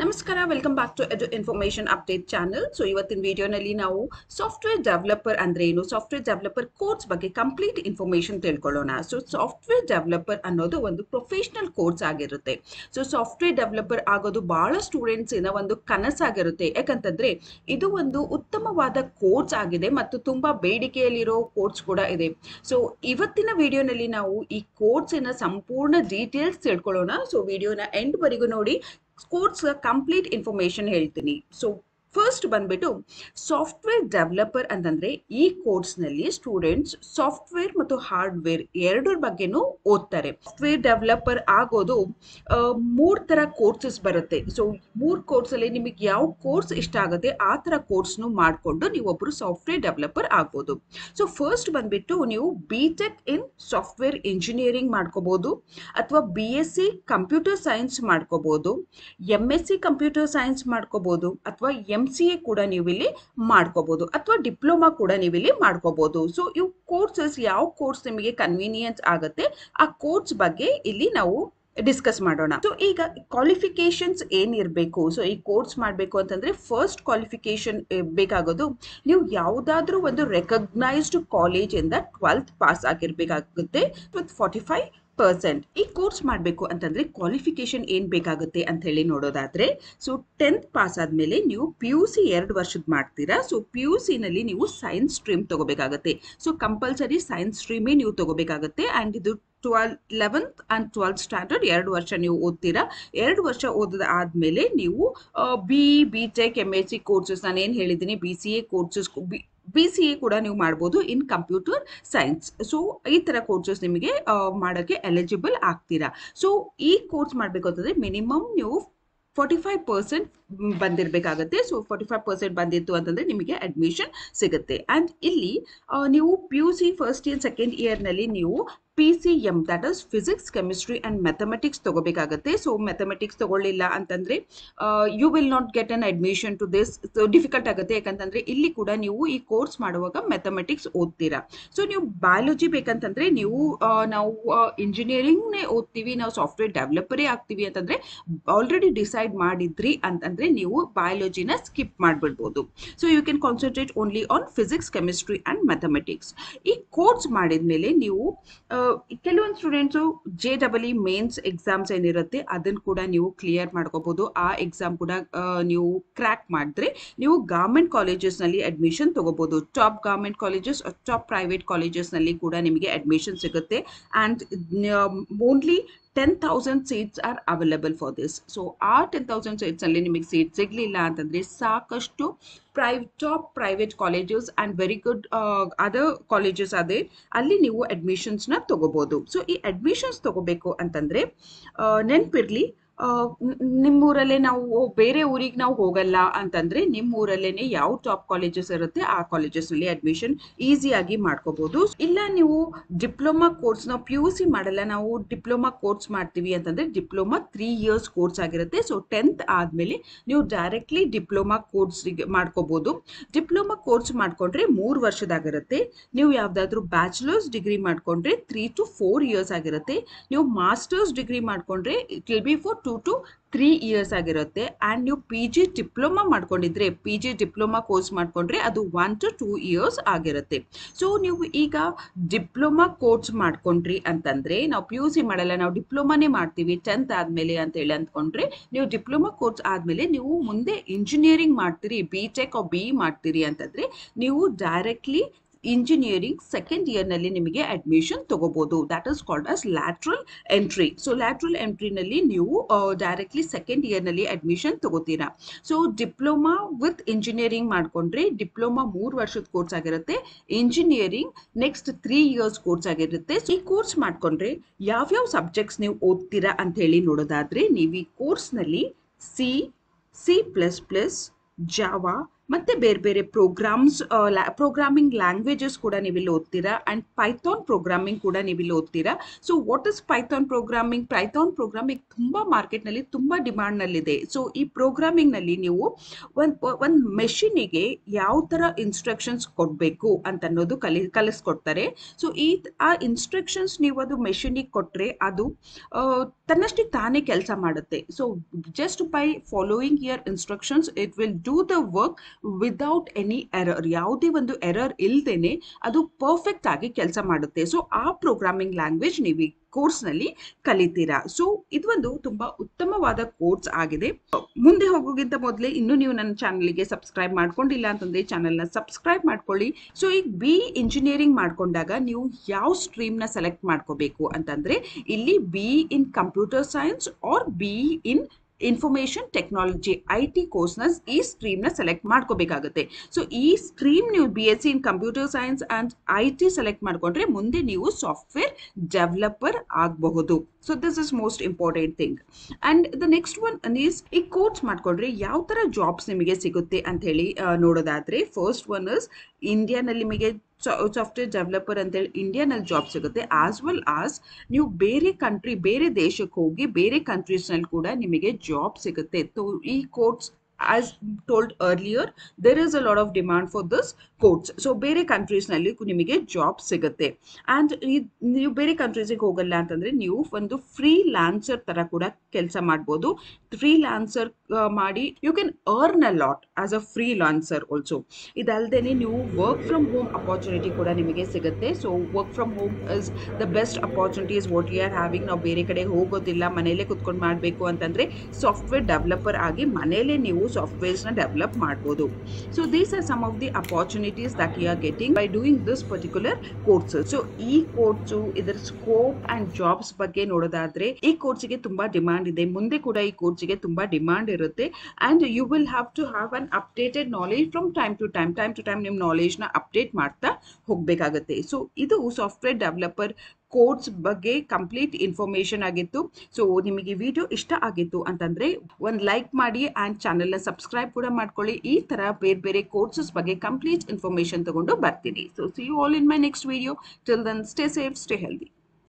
ನಮಸ್ಕಾರ welcome back to edu information update channel so ಇವತ್ತಿನ ವಿಡಿಯೋನಲ್ಲಿ ನಾವು ಸಾಫ್ಟ್ವೇರ್ ಡೆವಲಪರ್ ಅಂದ್ರೆ ಏನು ಸಾಫ್ಟ್ವೇರ್ ಡೆವಲಪರ್ ಕೋರ್ಸ್ ಬಗ್ಗೆ ಕಂಪ್ಲೀಟ್ ಇನ್ಫಾರ್ಮೇಶನ್ ತಿಳ್ಕೊಳ್ಳೋಣ ಸೊ ಸಾಫ್ಟ್ವೇರ್ ಡೆವಲಪರ್ ಅನ್ನೋದು ಒಂದು ಪ್ರೊಫೆಷನಲ್ ಕೋರ್ಸ್ ಆಗಿರುತ್ತೆ ಸೊ ಸಾಫ್ಟ್ವೇರ್ ಡೆವಲಪರ್ ಆಗೋದು ಬಹಳ ಸ್ಟೂಡೆಂಟ್ಸಿನ ಒಂದು ಕನಸಾಗಿರುತ್ತೆ ಯಾಕಂತಂದ್ರೆ ಇದು ಒಂದು ಉತ್ತಮವಾದ ಕೋರ್ಸ್ ಆಗಿದೆ ಮತ್ತು ತುಂಬಾ ಬೇಡಿಕೆಯಲ್ಲಿರೋ ಕೋರ್ಸ್ ಕೂಡ ಇದೆ ಸೊ ಇವತ್ತಿನ ವಿಡಿಯೋನಲ್ಲಿ ನಾವು ಈ ಕೋರ್ಸಿನ ಸಂಪೂರ್ಣ ಡೀಟೇಲ್ಸ್ ತಿಳ್ಕೊಳ್ಳೋಣ ಸೊ ವಿಡಿಯೋನ ಎಂಡ್ ವರೆಗೂ ನೋಡಿ ಸ್ಕೋರ್ಸ್ ಕಂಪ್ಲೀಟ್ ಇನ್ಫಾರ್ಮೇಶನ್ ಹೇಳ್ತೀನಿ ಸೊ ಫಸ್ಟ್ ಬಂದ್ಬಿಟ್ಟು ಸಾಫ್ಟ್ವೇರ್ ಡೆವಲಪರ್ ಅಂತಂದ್ರೆ ಈ ಕೋರ್ಸ್ ನಲ್ಲಿ ಸ್ಟೂಡೆಂಟ್ಸ್ ಸಾಫ್ಟ್ವೇರ್ ಮತ್ತು ಹಾರ್ಡ್ವೇರ್ ಎರಡರ ಬಗ್ಗೆನೂ ಓದ್ತಾರೆ ಸಾಫ್ಟ್ವೇರ್ ಡೆವಲಪರ್ ಆಗೋದು ಮೂರ್ ತರ ಕೋರ್ಸಸ್ ಬರುತ್ತೆ ಸೊ ಮೂರ್ ಕೋರ್ಸ್ ಅಲ್ಲಿ ನಿಮಗೆ ಯಾವ ಕೋರ್ಸ್ ಇಷ್ಟ ಆಗುತ್ತೆ ಆ ತರ ಕೋರ್ಸ್ ನು ಮಾಡಿಕೊಂಡು ನೀವೊಬ್ರು ಸಾಫ್ಟ್ವೇರ್ ಡೆವಲಪರ್ ಆಗ್ಬೋದು ಸೊ ಫಸ್ಟ್ ಬಂದ್ಬಿಟ್ಟು ನೀವು B tech in software engineering ಮಾಡ್ಕೋಬಹುದು ಅಥವಾ B S C computer science ಮಾಡ್ಕೋಬಹುದು M S C computer science ಮಾಡ್ಕೋಬಹುದು ಅಥವಾ ಎಂ ಸಿ ಎ ಕೂಡ ನೀವು ಇಲ್ಲಿ ಮಾಡ್ಕೋಬಹುದು ಅಥವಾ ಡಿಪ್ಲೊಮಾ ಕೂಡ ನೀವು ಇಲ್ಲಿ ಮಾಡ್ಕೋಬಹುದು ಸೊ ಇವು ಕೋರ್ಸಸ್ ಯಾವ ಕೋರ್ಸ್ ನಿಮಗೆ ಕನ್ವೀನಿಯನ್ಸ್ ಆಗುತ್ತೆ ಆ ಕೋರ್ಸ್ ಬಗ್ಗೆ ಇಲ್ಲಿ ನಾವು ಡಿಸ್ಕಸ್ ಮಾಡೋಣ ಸೊ ಈಗ ಕ್ವಾಲಿಫಿಕೇಶನ್ಸ್ ಏನಿರಬೇಕು ಸೊ ಈ ಕೋರ್ಸ್ ಮಾಡಬೇಕು ಅಂತಂದ್ರೆ ಫಸ್ಟ್ ಕ್ವಾಲಿಫಿಕೇಶನ್ ಬೇಕಾಗೋದು ನೀವು ಯಾವುದಾದ್ರೂ ಒಂದು ರೆಕಗ್ನೈಸ್ಡ್ ಕಾಲೇಜಿಂದ ಟ್ವೆಲ್ತ್ ಪಾಸ್ ಆಗಿರ್ಬೇಕಾಗುತ್ತೆ ವಿತ್ ಫಾರ್ಟಿ ಫೈವ್ ಪರ್ಸೆಂಟ್ ಈ ಕೋರ್ಸ್ ಮಾಡಬೇಕು ಅಂತಂದರೆ ಕ್ವಾಲಿಫಿಕೇಷನ್ ಏನು ಬೇಕಾಗುತ್ತೆ ಅಂತ ಹೇಳಿ ನೋಡೋದಾದರೆ ಸೊ ಟೆಂತ್ ಪಾಸ್ ಆದಮೇಲೆ ನೀವು ಪಿ ಯು ಸಿ ಎರಡು ವರ್ಷದ ಮಾಡ್ತೀರಾ ಸೊ ಪಿ ಯು ಸಿನಲ್ಲಿ ನೀವು ಸೈನ್ಸ್ ಸ್ಟ್ರೀಮ್ ತಗೋಬೇಕಾಗುತ್ತೆ ಸೊ ಕಂಪಲ್ಸರಿ ಸೈನ್ಸ್ ಸ್ಟ್ರೀಮೇ ನೀವು ತಗೋಬೇಕಾಗುತ್ತೆ ಆ್ಯಂಡ್ ಇದು ಟ್ವೆಲ್ ಲೆವೆಂತ್ ಆ್ಯಂಡ್ ಟ್ವೆಲ್ತ್ ಸ್ಟ್ಯಾಂಡರ್ಡ್ ಎರಡು ವರ್ಷ ನೀವು ಓದ್ತೀರಾ ಎರಡು ವರ್ಷ ಓದಿದ ಆದಮೇಲೆ ನೀವು B B tech M S C courses ನಾನು ಏನು ಹೇಳಿದ್ದೀನಿ B C A courses B B C A ಕೂಡ ನೀವು ಮಾಡ್ಬೋದು ಇನ್ ಕಂಪ್ಯೂಟರ್ ಸೈನ್ಸ್ ಸೊ ಈ ಥರ ಕೋರ್ಸಸ್ ನಿಮಗೆ ಮಾಡೋಕ್ಕೆ ಎಲಿಜಿಬಲ್ ಆಗ್ತೀರಾ ಸೊ ಈ ಕೋರ್ಸ್ ಮಾಡಬೇಕು ಅಂತಂದರೆ ಮಿನಿಮಮ್ ನೀವು ಫೋರ್ಟಿ ಫೈವ್ ಪರ್ಸೆಂಟ್ ಬಂದಿರಬೇಕಾಗತ್ತೆ ಸೊ ಫೋರ್ಟಿ ಫೈವ್ ಪರ್ಸೆಂಟ್ ಬಂದಿತ್ತು ಅಂತಂದರೆ ನಿಮಗೆ ಅಡ್ಮಿಷನ್ ಸಿಗುತ್ತೆ ಆ್ಯಂಡ್ ಇಲ್ಲಿ ನೀವು P U C first year second ಇಯರ್ನಲ್ಲಿ ನೀವು P C M that is physics chemistry and mathematics ತಗೋಬೇಕಾಗತ್ತೆ ಸೊ ಮ್ಯಾಥಮೆಟಿಕ್ಸ್ ತಗೊಳ್ಳಿಲ್ಲ ಅಂತಂದರೆ you will not get an admission to this difficult ಆಗುತ್ತೆ ಯಾಕಂತಂದರೆ ಇಲ್ಲಿ ಕೂಡ ನೀವು ಈ ಕೋರ್ಸ್ ಮಾಡುವಾಗ ಮ್ಯಾಥಮೆಟಿಕ್ಸ್ ಓದ್ತೀರಾ ಸೊ ನೀವು ಬಯಾಲಜಿ ಬೇಕಂತಂದ್ರೆ ನೀವು ನಾವು ಇಂಜಿನಿಯರಿಂಗ್ನೇ ಓದ್ತೀವಿ ನಾವು ಸಾಫ್ಟ್ವೇರ್ ಡೆವಲಪರೇ ಆಗ್ತೀವಿ ಅಂತಂದ್ರೆ ಆಲ್ರೆಡಿ ಡಿಸೈಡ್ ಮಾಡಿದ್ರಿ ಅಂತಂದ್ರೆ ನೀವು ಬಯಾಲಜಿನ ಸ್ಕಿಪ್ ಮಾಡಿಬಿಡ್ಬೋದು so you can concentrate only on physics chemistry and mathematics ಈ ಕೋರ್ಸ್ ಮಾಡಿದ ಮೇಲೆ ನೀವು ಕೆಲವೊಂದು students J double E mains exams ಏನಿರುತ್ತೆ ಅದನ್ನ ಕೂಡ ನೀವು ಕ್ಲಿಯರ್ ಮಾಡ್ಕೋಬಹುದು ಆ ಎಕ್ಸಾಮ್ ಕೂಡ ನೀವು ಕ್ರ್ಯಾಕ್ ಮಾಡಿದ್ರೆ ನೀವು ಕಾಲೇಜಸ್ ಕಾಲೇಜಸ್ನಲ್ಲಿ ಅಡ್ಮಿಷನ್ ತಗೋಬಹುದು top government colleges top private ಕಾಲೇಜಸ್ನಲ್ಲಿ ಕೂಡ ನಿಮಗೆ ಅಡ್ಮಿಷನ್ ಸಿಗುತ್ತೆ and only ten seats are available for this so ಆ ಟೆನ್ ತೌಸಂಡ್ ಸೀಟ್ಸ್ ಅಲ್ಲಿ ನಿಮಗೆ ಸೀಟ್ ಸಿಗಲಿಲ್ಲ ಅಂತಂದರೆ ಸಾಕಷ್ಟು ಪ್ರೈ top private colleges and very good other colleges ಅದೇ ಅಲ್ಲಿ ನೀವು ಅಡ್ಮಿಷನ್ಸ್ನ ತೊಗೋಬೋದು ಸೊ ಈ ಅಡ್ಮಿಷನ್ಸ್ ತೊಗೋಬೇಕು ಅಂತಂದರೆ ನೆನಪಿರಲಿ ನಿಮ್ಮೂರಲ್ಲೇ ನಾವು ಬೇರೆ ಊರಿಗೆ ನಾವು ಹೋಗಲ್ಲ ಅಂತಂದ್ರೆ ನಿಮ್ಮ ಊರಲ್ಲೇನೆ ಯಾವ ಟಾಪ್ ಕಾಲೇಜಸ್ ಇರುತ್ತೆ ಆ ಕಾಲೇಜಸ್ ನಲ್ಲಿ ಅಡ್ಮಿಷನ್ ಈಸಿಯಾಗಿ ಮಾಡ್ಕೋಬಹುದು ಇಲ್ಲ ನೀವು ಡಿಪ್ಲೊಮಾ ಕೋರ್ಸ್ ಕೋರ್ಸ್ನ ಪಿ ಯು ಸಿ ಮಾಡಲ್ಲ ನಾವು ಡಿಪ್ಲೊಮಾ ಕೋರ್ಸ್ ಮಾಡ್ತೀವಿ ಅಂತಂದ್ರೆ ಡಿಪ್ಲೊಮಾ ತ್ರೀ ಇಯರ್ಸ್ ಕೋರ್ಸ್ ಆಗಿರುತ್ತೆ ಸೊ ಟೆಂತ್ ಆದ್ಮೇಲೆ ನೀವು ಡೈರೆಕ್ಟ್ಲಿ ಡಿಪ್ಲೊಮಾ ಕೋರ್ಸ್ ಮಾಡ್ಕೋಬಹುದು ಡಿಪ್ಲೊಮಾ ಕೋರ್ಸ್ ಮಾಡ್ಕೊಂಡ್ರೆ ಮೂರು ವರ್ಷದಾಗಿರುತ್ತೆ ನೀವು ಯಾವ್ದಾದ್ರು ಬ್ಯಾಚುಲರ್ಸ್ ಡಿಗ್ರಿ ಮಾಡ್ಕೊಂಡ್ರೆ ತ್ರೀ ಟು ಫೋರ್ ಇಯರ್ಸ್ ಆಗಿರುತ್ತೆ ನೀವು ಮಾಸ್ಟರ್ಸ್ ಡಿಗ್ರಿ ಮಾಡ್ಕೊಂಡ್ರೆ it will be for two to three years ಆಗಿರುತ್ತೆ ಆ್ಯಂಡ್ ನೀವು ಪಿ ಜಿ ಡಿಪ್ಲೊಮಾ ಮಾಡ್ಕೊಂಡಿದ್ರೆ ಪಿ ಜಿ ಡಿಪ್ಲೊಮಾ ಕೋರ್ಸ್ ಮಾಡ್ಕೊಂಡ್ರೆ ಅದು ಒನ್ ಟು ಟೂ ಇಯರ್ಸ್ ಆಗಿರುತ್ತೆ ಸೊ ನೀವು ಈಗ ಡಿಪ್ಲೊಮಾ ಕೋರ್ಸ್ ಮಾಡ್ಕೊಂಡ್ರಿ ಅಂತಂದರೆ ನಾವು ಪಿ ಯು ಸಿ ಮಾಡಲ್ಲ ನಾವು ಡಿಪ್ಲೊಮಾನೇ ಮಾಡ್ತೀವಿ ಟೆಂತ್ ಆದಮೇಲೆ ಹೇಳಿ ಅಂದ್ಕೊಂಡ್ರೆ ನೀವು ಡಿಪ್ಲೊಮಾ ಕೋರ್ಸ್ ಆದಮೇಲೆ ನೀವು ಮುಂದೆ ಇಂಜಿನಿಯರಿಂಗ್ ಮಾಡ್ತೀರಿ ಬಿ ಟೆಕ್ ಬಿ ಇ ಮಾಡ್ತೀರಿ ಅಂತಂದರೆ ನೀವು ಡೈರೆಕ್ಟ್ಲಿ ಇಂಜಿನಿಯರಿಂಗ್ ಸೆಕೆಂಡ್ ಇಯರ್ನಲ್ಲಿ ನಿಮಗೆ ಅಡ್ಮಿಷನ್ ತಗೋಬಹುದು that is called as lateral entry so lateral ಎಂಟ್ರಿನಲ್ಲಿ ನೀವು ಡೈರೆಕ್ಟ್ಲಿ ಸೆಕೆಂಡ್ ಇಯರ್ನಲ್ಲಿ ಅಡ್ಮಿಷನ್ ತಗೋತೀರಾ ಸೊ ಡಿಪ್ಲೊಮಾ ವಿತ್ ಇಂಜಿನಿಯರಿಂಗ್ ಮಾಡ್ಕೊಂಡ್ರೆ ಡಿಪ್ಲೊಮಾ ಮೂರು ವರ್ಷದ ಕೋರ್ಸ್ ಆಗಿರುತ್ತೆ engineering next three years course ಆಗಿರುತ್ತೆ ಈ ಕೋರ್ಸ್ ಮಾಡ್ಕೊಂಡ್ರೆ ಯಾವ್ಯಾವ ಸಬ್ಜೆಕ್ಟ್ಸ್ ನೀವು ಓದ್ತೀರಾ ಅಂತ ಹೇಳಿ ನೋಡೋದಾದ್ರೆ ನೀವು ಈ ಕೋರ್ಸ್ನಲ್ಲಿ C C plus plus Java ಮತ್ತೆ ಬೇರೆ ಬೇರೆ ಪ್ರೋಗ್ರಾಮ್ಸ್ ಪ್ರೋಗ್ರಾಮಿಂಗ್ ಲ್ಯಾಂಗ್ವೇಜಸ್ ಕೂಡ ನೀವಿಲ್ಲಿ ಓದ್ತೀರಾ ಅಂಡ್ ಪೈಥಾನ್ ಪ್ರೋಗ್ರಾಮಿಂಗ್ ಕೂಡ ನೀವಿಲ್ಲಿ ಓದ್ತೀರಾ so what is python programming python programming ತುಂಬ ಮಾರ್ಕೆಟ್ನಲ್ಲಿ ತುಂಬ ಡಿಮ್ಯಾಂಡ್ನಲ್ಲಿದೆ ಸೊ ಈ ಪ್ರೋಗ್ರಾಮಿಂಗ್ನಲ್ಲಿ ನೀವು ಒಂದು ಒಂದು ಮೆಷಿನಿಗೆ ಯಾವ ಥರ ಇನ್ಸ್ಟ್ರಕ್ಷನ್ಸ್ ಕೊಡಬೇಕು ಅಂತ ಅನ್ನೋದು ಕಲಿ ಕಲಿಸ್ಕೊಡ್ತಾರೆ ಸೊ ಈ ಆ ಇನ್ಸ್ಟ್ರಕ್ಷನ್ಸ್ ನೀವು ಅದು ಮೆಷಿನಿಗೆ ಕೊಟ್ರೆ ಅದು ತನ್ನಷ್ಟಕ್ಕೆ ತಾನೇ ಕೆಲಸ ಮಾಡುತ್ತೆ so just by following your instructions it will do the work without any error ಯಾವುದೇ ಒಂದು ಎರರ್ ಇಲ್ಲದೇನೆ ಅದು ಪರ್ಫೆಕ್ಟ್ ಆಗಿ ಕೆಲಸ ಮಾಡುತ್ತೆ ಸೊ ಆ ಪ್ರೋಗ್ರಾಮಿಂಗ್ ಲ್ಯಾಂಗ್ವೇಜ್ ನೀವು ಈ ಕೋರ್ಸ್ನಲ್ಲಿ ಕಲಿತೀರಾ ಸೊ ಇದೊಂದು ತುಂಬಾ ಉತ್ತಮವಾದ ಕೋರ್ಸ್ ಆಗಿದೆ ಮುಂದೆ ಹೋಗೋಗಿಂತ ಮೊದಲೇ ಇನ್ನೂ ನೀವು ನನ್ನ ಗೆ ಸಬ್ಸ್ಕ್ರೈಬ್ ಮಾಡ್ಕೊಂಡಿಲ್ಲ ಅಂತಂದ್ರೆ ಚಾನಲ್ನ ಸಬ್ಸ್ಕ್ರೈಬ್ ಮಾಡ್ಕೊಳ್ಳಿ ಸೊ ಈಗ ಬಿ ಇಂಜಿನಿಯರಿಂಗ್ ಮಾಡ್ಕೊಂಡಾಗ ನೀವು ಯಾವ ಸ್ಟ್ರೀಮ್ನ ಸೆಲೆಕ್ಟ್ ಮಾಡ್ಕೋಬೇಕು ಅಂತಂದ್ರೆ ಇಲ್ಲಿ B in computer science or B in information technology I T ಕೋರ್ಸ್ನ ಈ ಸ್ಟ್ರೀಮ್ನ ಸೆಲೆಕ್ಟ್ ಮಾಡ್ಕೋಬೇಕಾಗುತ್ತೆ ಸೊ ಈ ಸ್ಟ್ರೀಮ್ ನೀವು B S C in computer science and I T select ಮಾಡಿಕೊಂಡ್ರೆ ಮುಂದೆ ನೀವು ಸಾಫ್ಟ್ವೇರ್ ಡೆವಲಪರ್ ಆಗಬಹುದು so this is most important thing and the next one is ಈ ಕೋರ್ಸ್ ಮಾಡ್ಕೊಂಡ್ರೆ ಯಾವ ಥರ ಜಾಬ್ಸ್ ನಿಮಗೆ ಸಿಗುತ್ತೆ ಅಂತ ಹೇಳಿ ನೋಡೋದಾದರೆ ಫಸ್ಟ್ ಒನ್ ಇಸ್ ಇಂಡಿಯಾನಲ್ಲಿ ನಿಮಗೆ ಸಾಫ್ಟ್ವೇರ್ ಡೆವಲಪರ್ ಅಂತೇಳಿ ಇಂಡಿಯಾನಲ್ಲಿ ಜಾಬ್ ಸಿಗುತ್ತೆ ಆಸ್ ವೆಲ್ ಆಸ್ ನೀವು ಬೇರೆ ಕಂಟ್ರಿ ಬೇರೆ ದೇಶಕ್ಕೆ ಹೋಗಿ ಬೇರೆ ನಲ್ಲಿ ಕೂಡ ನಿಮಗೆ ಜಾಬ್ ಸಿಗುತ್ತೆ ಈ course as told earlier there is a lot of demand for this course so ಬೇರೆ ಕಂಟ್ರೀಸ್ ನಲ್ಲಿ ನಿಮಗೆ ಜಾಬ್ ಸಿಗುತ್ತೆ ಆ್ಯಂಡ್ ನೀವು ಬೇರೆ ಕಂಟ್ರೀಸಿಗೆ ಹೋಗಲ್ಲ ಅಂತಂದರೆ ನೀವು ಒಂದು ಫ್ರೀ ಲ್ಯಾನ್ಸರ್ ತರ ಕೂಡ ಕೆಲಸ ಮಾಡ್ಬೋದು ಫ್ರೀ ಲ್ಯಾನ್ಸರ್ ಮಾಡಿ you can earn a lot as a freelancer also ಇದಲ್ಲದೆ ನೀವು ವರ್ಕ್ ಫ್ರಮ್ ಹೋಮ್ ಅಪಾರ್ಚುನಿಟಿ ಕೂಡ ನಿಮಗೆ ಸಿಗುತ್ತೆ so work from home is the best opportunities what you are having ನಾವು ಬೇರೆ ಕಡೆ ಹೋಗೋದಿಲ್ಲ ಮನೆಯಲ್ಲೇ ಕುತ್ಕೊಂಡು ಮಾಡಬೇಕು ಅಂತಂದರೆ ಸಾಫ್ಟ್ವೇರ್ ಡೆವಲಪರ್ ಆಗಿ ಮನೆಯಲ್ಲೇ ನೀವು ಸಾಫ್ಟ್ವೇರ್ ಡೆವಲಪ್ ಮಾಡ್ಬೋದು so these are some of the opportunities that you are getting by doing this particular course so ಈ ಕೋರ್ಸು ಇದರ ಸ್ಕೋಪ್ ಅಂಡ್ ಜಾಬ್ಸ್ ಬಗ್ಗೆ ನೋಡೋದಾದ್ರೆ ಈ ಕೋರ್ಸ್ಗೆ ತುಂಬಾ ಡಿಮಾಂಡ್ ಇದೆ ಮುಂದೆ ಕೂಡ ಈ ಕೋರ್ಸ್ಗೆ ತುಂಬಾ ಡಿಮಾಂಡ್ ಇರುತ್ತೆ and you will have to have an updated knowledge from time to time time to time ನಿಮ್ಮ ನ ಅಪ್ಡೇಟ್ ಮಾಡ್ತಾ ಹೋಗಬೇಕಾಗುತ್ತೆ ಸೊ ಇದು ಸಾಫ್ಟ್ವೇರ್ ಡೆವಲಪರ್ ಕೋರ್ಸ್ ಬಗ್ಗೆ ಕಂಪ್ಲೀಟ್ ಇನ್ಫಾರ್ಮೇಶನ್ ಆಗಿತ್ತು ಸೊ ನಿಮಗೆ ವಿಡಿಯೋ ಇಷ್ಟ ಆಗಿತ್ತು ಅಂತಂದ್ರೆ ಒಂದು ಲೈಕ್ ಮಾಡಿ ಆ್ಯಂಡ್ ಚಾನಲ್ನ ಸಬ್ಸ್ಕ್ರೈಬ್ ಕೂಡ ಮಾಡ್ಕೊಳ್ಳಿ ಈ ತರ ಬೇರೆ ಬೇರೆ ಕೋರ್ಸಸ್ ಬಗ್ಗೆ ಕಂಪ್ಲೀಟ್ ಇನ್ಫಾರ್ಮೇಶನ್ ತಗೊಂಡು ಬರ್ತೀನಿ so see you all in my next video till then stay safe stay healthy